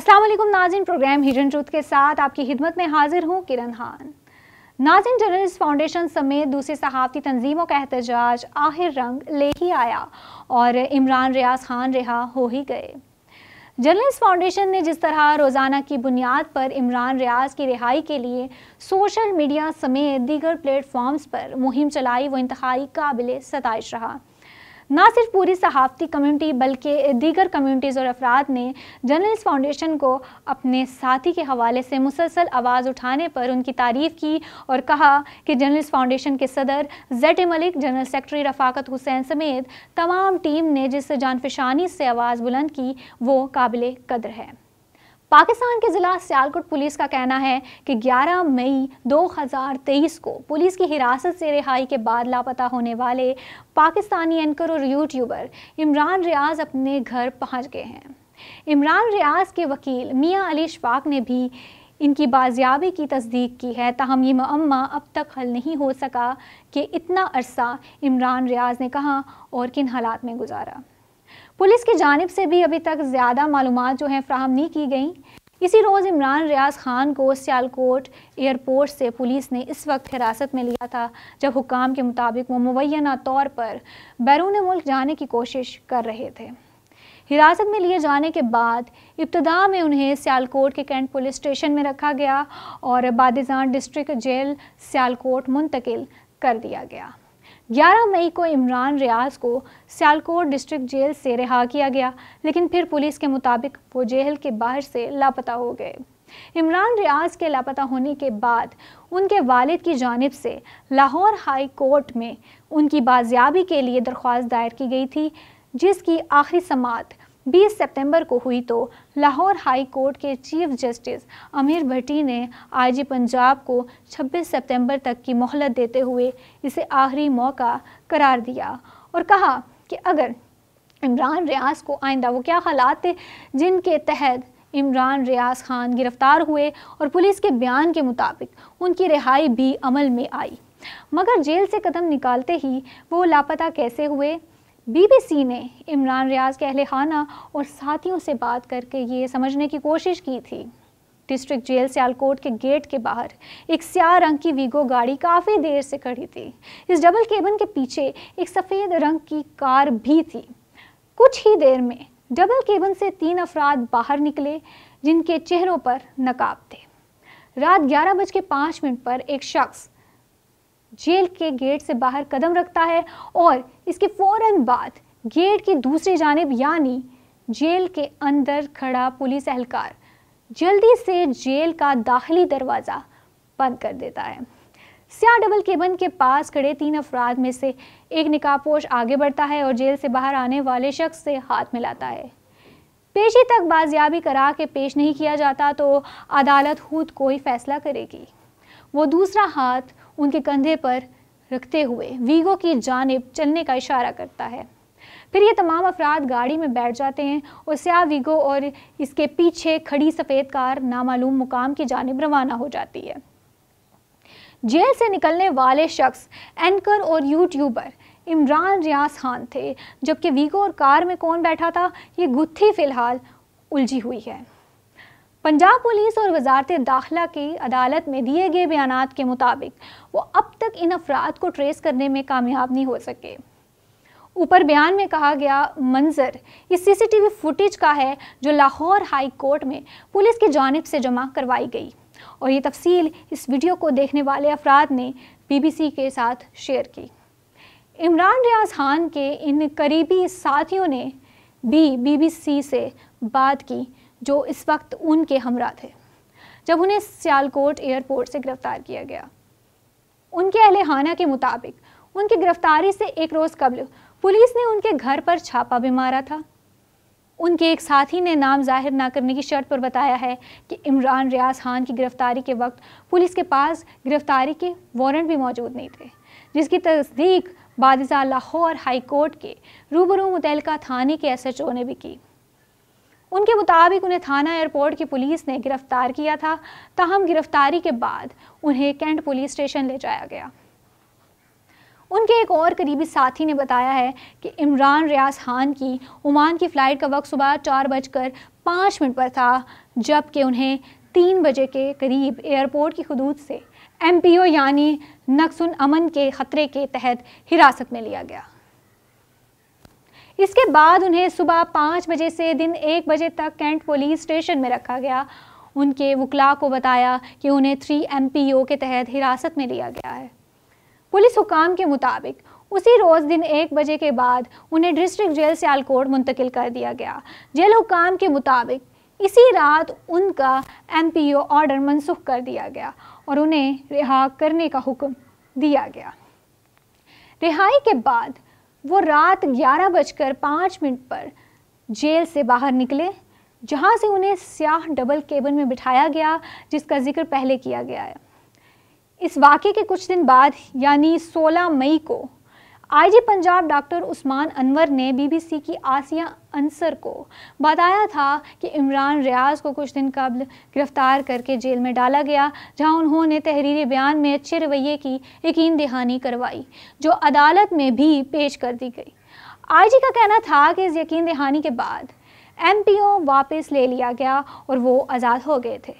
अस्सलाम वालेकुम नाजिन programme हिजन truth के साथ आपकी खिदमत में हाजिर हूँ किरण खान नाजिन जर्नलिस्ट फाउंडेशन समेत दूसरी सहाफ़ती तंजीमों का एहतजाज आखिर रंग ले ही आया और इमरान रियाज खान रिहा हो ही गए जर्नलिस्ट फाउंडेशन ने जिस तरह रोज़ाना की बुनियाद पर इमरान रियाज की रिहाई के लिए सोशल मीडिया समेत दीगर प्लेटफॉर्म्स पर मुहिम चलाई वो इंतहाई काबिल सतश रहा ना सिर्फ पूरी सहाफ़ती कम्यूनिटी बल्कि दीगर कम्यूनिटीज़ और अफराद ने जर्नलिस्ट फाउंडेशन को अपने साथी के हवाले से मुसलसल आवाज़ उठाने पर उनकी तारीफ़ की और कहा कि जर्नलिस्ट फाउंडेशन के सदर Z Malik general secretary Rafaqat Hussain समेत तमाम टीम ने जिस जानफिशानी से आवाज़ बुलंद की वो काबिल कदर है पाकिस्तान के ज़िला सियालकोट पुलिस का कहना है कि 11 मई 2023 को पुलिस की हिरासत से रिहाई के बाद लापता होने वाले पाकिस्तानी एंकर और यूट्यूबर इमरान रियाज अपने घर पहुंच गए हैं इमरान रियाज के वकील मियाँ अली शफाक ने भी इनकी बाजियाबी की तस्दीक की है ताहम ये मम्मा अब तक हल नहीं हो सका कि इतना अरसा इमरान रियाज ने कहा और किन हालात में गुजारा पुलिस की जानब से भी अभी तक ज़्यादा मालूम जो हैं फ्राहम नहीं की गई इसी रोज़ इमरान रियाज खान को सियालकोट एयरपोर्ट से पुलिस ने इस वक्त हिरासत में लिया था जब हुकाम के मुताबिक वो मुबैना तौर पर बैरून मुल्क जाने की कोशिश कर रहे थे हिरासत में लिए जाने के बाद इब्तदा में उन्हें सियालकोट के कैंट पुलिस स्टेशन में रखा गया और बादजान डिस्ट्रिक्ट जेल सियालकोट मुंतकिल कर दिया गया 11 मई को इमरान रियाज को सियालकोट डिस्ट्रिक्ट जेल से रिहा किया गया लेकिन फिर पुलिस के मुताबिक वो जेल के बाहर से लापता हो गए इमरान रियाज के लापता होने के बाद उनके वालिद की जानब से लाहौर हाई कोर्ट में उनकी बाजियाबी के लिए दरख्वास्त दायर की गई थी जिसकी आखिरी समात 20 सितंबर को हुई तो लाहौर हाई कोर्ट के चीफ जस्टिस अमीर भट्टी ने आईजी पंजाब को 26 सितंबर तक की मोहलत देते हुए इसे आखिरी मौका करार दिया और कहा कि अगर इमरान रियाज को आइंदा वो क्या हालात थे जिनके तहत इमरान रियाज खान गिरफ्तार हुए और पुलिस के बयान के मुताबिक उनकी रिहाई भी अमल में आई मगर जेल से कदम निकालते ही वो लापता कैसे हुए बीबीसी ने इमरान रियाज के अहल खाना और साथियों से बात करके ये समझने की कोशिश की थी डिस्ट्रिक्ट जेल सियालकोट के गेट के बाहर एक स्या रंग की वीगो गाड़ी काफ़ी देर से खड़ी थी इस डबल केबन के पीछे एक सफ़ेद रंग की कार भी थी कुछ ही देर में डबल केबन से तीन अफराद बाहर निकले जिनके चेहरों पर नकाब थे रात ग्यारह बज के पाँच मिनट पर एक शख्स जेल के गेट से बाहर कदम रखता है और इसके फ़ौर बाद गेट की दूसरी जानब यानी जेल के अंदर खड़ा पुलिस एहलकार जल्दी से जेल का दाखिली दरवाज़ा बंद कर देता है सिया डबल केबन के पास खड़े तीन अफराद में से एक निकापोश आगे बढ़ता है और जेल से बाहर आने वाले शख्स से हाथ मिलाता है पेशी तक बाजियाबी करा के पेश नहीं किया जाता तो अदालत खुद कोई फैसला करेगी वो दूसरा हाथ उनके कंधे पर रखते हुए वीगो की जानब चलने का इशारा करता है फिर ये तमाम अफराद गाड़ी में बैठ जाते हैं और स्या वीगो और इसके पीछे खड़ी सफ़ेद कार नामालूम मुकाम की जानब रवाना हो जाती है जेल से निकलने वाले शख्स एंकर और यूट्यूबर इमरान रियाज खान थे जबकि वीगो और कार में कौन बैठा था ये गुत्थी फ़िलहाल उलझी हुई है पंजाब पुलिस और वजारत दाखिला की अदालत में दिए गए बयान के मुताबिक वो अब तक इन अफराद को ट्रेस करने में कामयाब नहीं हो सके ऊपर बयान में कहा गया मंजर ये सीसीटीवी फुटेज का है जो लाहौर हाई कोर्ट में पुलिस की जानब से जमा करवाई गई और ये तफसील इस वीडियो को देखने वाले अफराद ने बीबीसी के साथ शेयर की इमरान रियाज खान के इन करीबी साथियों ने भी बीबीसी से बात की जो इस वक्त उनके हमरा थे जब उन्हें सियालकोट एयरपोर्ट से गिरफ्तार किया गया उनके अहलहाना के मुताबिक उनकी गिरफ्तारी से एक रोज़ कबल पुलिस ने उनके घर पर छापा भी मारा था उनके एक साथी ने नाम जाहिर ना करने की शर्त पर बताया है कि इमरान रियाज खान की गिरफ़्तारी के वक्त पुलिस के पास गिरफ़्तारी के वारंट भी मौजूद नहीं थे जिसकी तस्दीक बादशाह लाहौर हाई कोर्ट के रूबरू मुतलका थाने के एसएचओ ने भी की उनके मुताबिक उन्हें थाना एयरपोर्ट की पुलिस ने गिरफ्तार किया था ताहम गिरफ्तारी के बाद उन्हें कैंट पुलिस स्टेशन ले जाया गया उनके एक और करीबी साथी ने बताया है कि इमरान रियाज खान की ओमान की फ़्लाइट का वक्त सुबह चार बजकर पाँच मिनट पर था जबकि उन्हें तीन बजे के करीब एयरपोर्ट की हदूद से एमपीओ यानी नक्सन अमन के ख़तरे के तहत हिरासत में लिया गया इसके बाद उन्हें सुबह पाँच बजे से दिन एक बजे तक कैंट पुलिस स्टेशन में रखा गया उनके वकला को बताया कि उन्हें थ्री एम के तहत हिरासत में लिया गया है पुलिस हुकाम के मुताबिक उसी रोज़ दिन एक बजे के बाद उन्हें डिस्ट्रिक्ट जेल सियालकोट मुंतकिल कर दिया गया जेल हुकाम के मुताबिक इसी रात उनका एम ऑर्डर मनसूख कर दिया गया और उन्हें रिहा करने का हुक्म दिया गया रिहाई के बाद वो रात ग्यारह बजकर पाँच मिनट पर जेल से बाहर निकले जहाँ से उन्हें स्याह डबल केबन में बिठाया गया जिसका जिक्र पहले किया गया है इस वाक़े के कुछ दिन बाद यानी 16 मई को आईजी पंजाब डॉक्टर उस्मान अनवर ने बीबीसी की आसिया अंसर को बताया था कि इमरान रियाज को कुछ दिन कबल गिरफ़्तार करके जेल में डाला गया जहां उन्होंने तहरीरी बयान में अच्छे रवैये की यकीन दहानी करवाई जो अदालत में भी पेश कर दी गई आईजी का कहना था कि इस यकीन दहानी के बाद एमपीओ वापस ले लिया गया और वो आज़ाद हो गए थे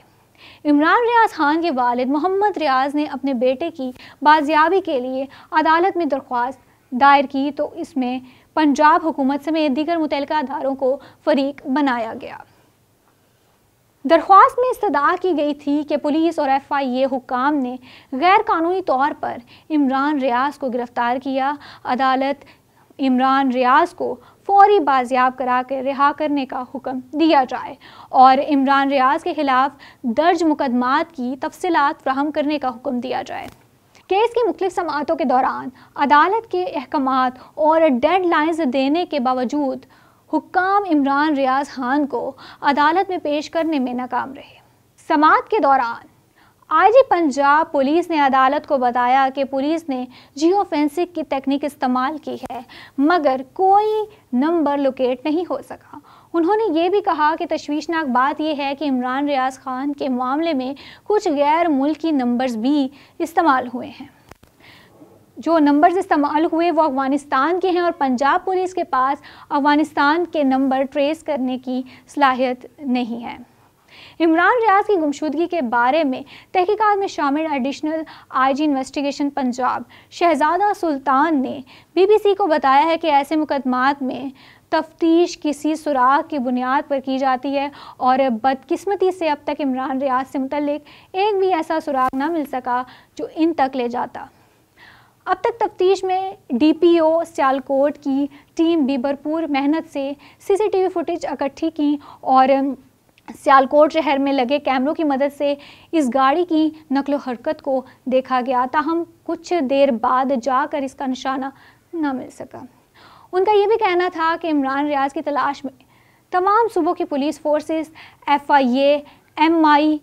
इमरान रियाज खान के वालिद मोहम्मद रियाज ने अपने बेटे की बाजियाबी के लिए अदालत में दरख्वास्त दायर की तो इसमें पंजाब हुकूमत समेत दीगर मुतल अदारों को फरीक बनाया गया दरख्वास्त में इस्तदा की गई थी कि पुलिस और एफ आई ए हुकाम ने गैर कानूनी तौर पर इमरान रियाज को गिरफ़्तार किया अदालत इमरान रियाज को फौरी बाजियाब करा कर रिहा करने का हुक्म दिया जाए और इमरान रियाज के ख़िलाफ़ दर्ज मुकदमात की तफसलत फ्राहम करने का हुक्म दिया जाए केस की मुख्तु समातों के दौरान अदालत के अहकाम और डेड लाइन्स देने के बावजूद हुकाम इमरान रियाज खान को अदालत में पेश करने में नाकाम रहे समात के दौरान आईजी पंजाब पुलिस ने अदालत को बताया कि पुलिस ने जियो फेंसिंग की तकनीक इस्तेमाल की है मगर कोई नंबर लोकेट नहीं हो सका उन्होंने ये भी कहा कि तशवीशनाक बात यह है कि इमरान रियाज खान के मामले में कुछ गैर मुल्की नंबर्स भी इस्तेमाल हुए हैं जो नंबर्स इस्तेमाल हुए वो अफ़गानिस्तान के हैं और पंजाब पुलिस के पास अफ़गानिस्तान के नंबर ट्रेस करने की सलाहियत नहीं है इमरान रियाज की गुमशुदगी के बारे में तहकीकात में शामिल additional IG investigation Punjab Shahzada Sultan ने बीबीसी को बताया है कि ऐसे मुकदमात में तफ्तीश किसी सुराग की बुनियाद पर की जाती है और बदकिस्मती से अब तक इमरान रियाज से मुतलक एक भी ऐसा सुराग ना मिल सका जो इन तक ले जाता अब तक तफ्तीश में डीपीओ सियालकोट की टीम भी भरपूर मेहनत से सीसीटीवी फुटेज इकट्ठी की और सियालकोट शहर में लगे कैमरों की मदद से इस गाड़ी की नकलो हरकत को देखा गया हम कुछ देर बाद जाकर इसका निशाना न मिल सका उनका यह भी कहना था कि इमरान रियाज की तलाश में तमाम सूबों की police forces F I ISI M I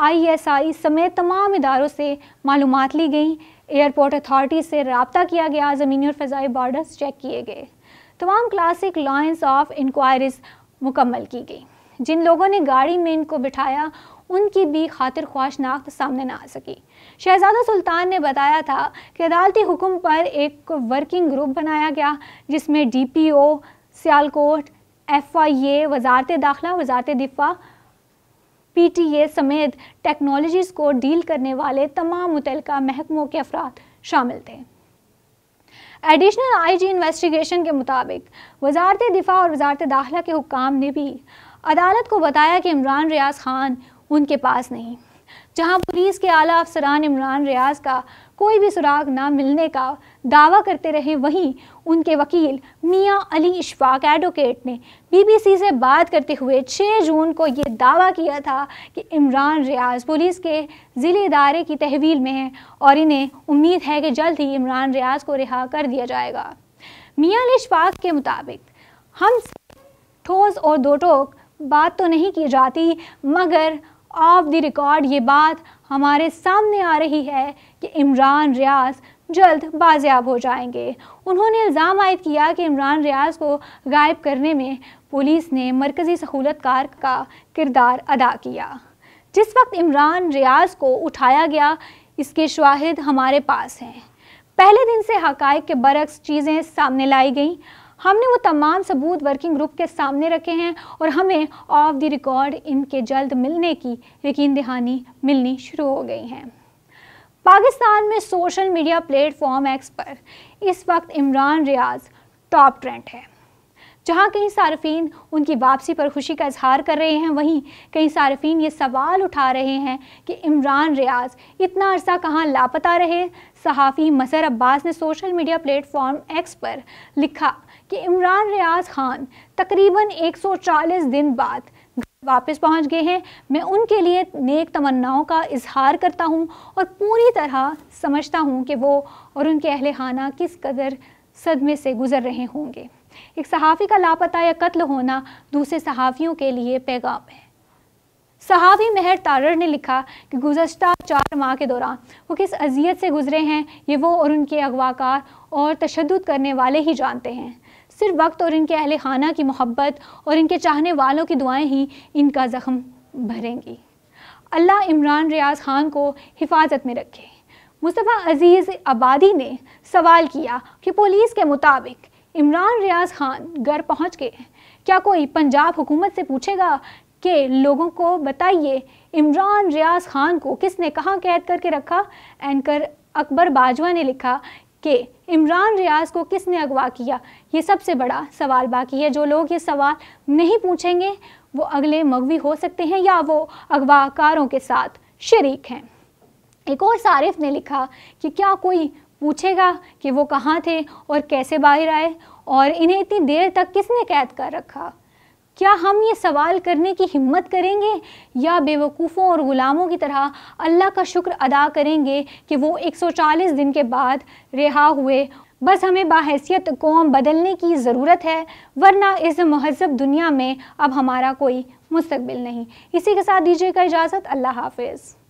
I S I समेत तमाम इदारों से मालूम ली गई एयरपोर्ट अथॉरिटी से रबता किया गया ज़मीनी और फ़जाई बॉर्डर्स चेक किए गए तमाम क्लासिक लाइन्स ऑफ इंक्वायरीज मुकम्मल की गई जिन लोगों ने गाड़ी में इनको बिठाया उनकी भी खातिर ख्वाशनाक तो सामने ना आ सकी शहजादा सुल्तान ने बताया था कि अदालती हुक्म पर एक वर्किंग ग्रुप बनाया गया जिसमें D P O Sialkot F I A वजारत दाखिला वजारत दिफा पी टी ए समेत टेक्नोलॉजीज़ को डील करने वाले तमाम मुतल महकमों के अफराद शामिल थे एडिशनल आईजी इन्वेस्टिगेशन के मुताबिक वजारत दिफा और वजारत दाखिला के हुकाम ने भी अदालत को बताया कि इमरान रियाज खान उनके पास नहीं जहां पुलिस के आला अफसरान इमरान रियाज का कोई भी सुराग ना मिलने का दावा करते रहे वहीं उनके वकील मियां अली इशफाक एडवोकेट ने बीबीसी से बात करते हुए 6 जून को ये दावा किया था कि इमरान रियाज पुलिस के ज़िले इदारे की तहवील में हैं और इन्हें उम्मीद है कि जल्द ही इमरान रियाज को रिहा कर दिया जाएगा मियाँ अली इशफाक के मुताबिक हम ठोस और दो टोक बात तो नहीं की जाती मगर ऑफ द रिकॉर्ड ये बात हमारे सामने आ रही है कि इमरान रियाज जल्द बाजियाब हो जाएंगे उन्होंने इल्ज़ाम आयद किया कि इमरान रियाज को गायब करने में पुलिस ने मरकज़ी सहूलतकार का किरदार अदा किया जिस वक्त इमरान रियाज को उठाया गया इसके शवाहद हमारे पास हैं पहले दिन से हक़ के बरक्स चीज़ें सामने लाई गईं हमने वो तमाम सबूत वर्किंग ग्रुप के सामने रखे हैं और हमें ऑफ द रिकॉर्ड इनके जल्द मिलने की यकीन दहानी मिलनी शुरू हो गई हैं पाकिस्तान में सोशल मीडिया प्लेटफॉर्म एक्स पर इस वक्त इमरान रियाज टॉप ट्रेंड है जहाँ कई सार्फिन उनकी वापसी पर खुशी का इजहार कर रहे हैं वहीं कई सार्फिन ये सवाल उठा रहे हैं कि इमरान रियाज इतना अरसा कहाँ लापता रहे सहाफ़ी मसर अब्बास ने सोशल मीडिया प्लेटफॉर्म एक्स पर लिखा कि इमरान रियाज खान तकरीबन 140 दिन बाद वापस पहुंच गए हैं मैं उनके लिए नेक तमन्नाओं का इजहार करता हूं और पूरी तरह समझता हूं कि वो और उनके अहल खाना किस कदर सदमे से गुज़र रहे होंगे एक सहाफ़ी का लापता या कत्ल होना दूसरे सहाफ़ियों के लिए पैगाम है सहावी मेहर तारर ने लिखा कि गुजशत चार माह के दौरान वो किस अजियत से गुजरे हैं ये वो और उनके अगवाकार और तशद करने वाले ही जानते हैं सिर्फ वक्त और इनके अहल खाना की मोहब्बत और इनके चाहने वालों की दुआएं ही इनका ज़ख़म भरेंगी अल्लाह इमरान रियाज खान को हिफाजत में रखे मुस्तफ़ा अजीज़ आबादी ने सवाल किया कि पुलिस के मुताबिक इमरान रियाज खान घर पहुंच के क्या कोई पंजाब हुकूमत से पूछेगा कि लोगों को बताइए इमरान रियाज खान को किसने कहाँ कैद करके रखा एंकर अकबर बाजवा ने लिखा कि इमरान रियाज को किसने अगवा किया ये सबसे बड़ा सवाल बाकी है जो लोग ये सवाल नहीं पूछेंगे वो अगले मगवी हो सकते हैं या वो अगवाकारों के साथ शरीक हैं एक और सारिफ ने लिखा कि क्या कोई पूछेगा कि वो कहाँ थे और कैसे बाहर आए और इन्हें इतनी देर तक किसने कैद कर रखा क्या हम ये सवाल करने की हिम्मत करेंगे या बेवकूफ़ों और ग़ुलामों की तरह अल्लाह का शुक्र अदा करेंगे कि वो 140 दिन के बाद रिहा हुए बस हमें बाहसीत कौम बदलने की ज़रूरत है वरना इस महजब दुनिया में अब हमारा कोई मुस्तबिल नहीं इसी के साथ दीजिएगा इजाज़त अल्लाह हाफिज़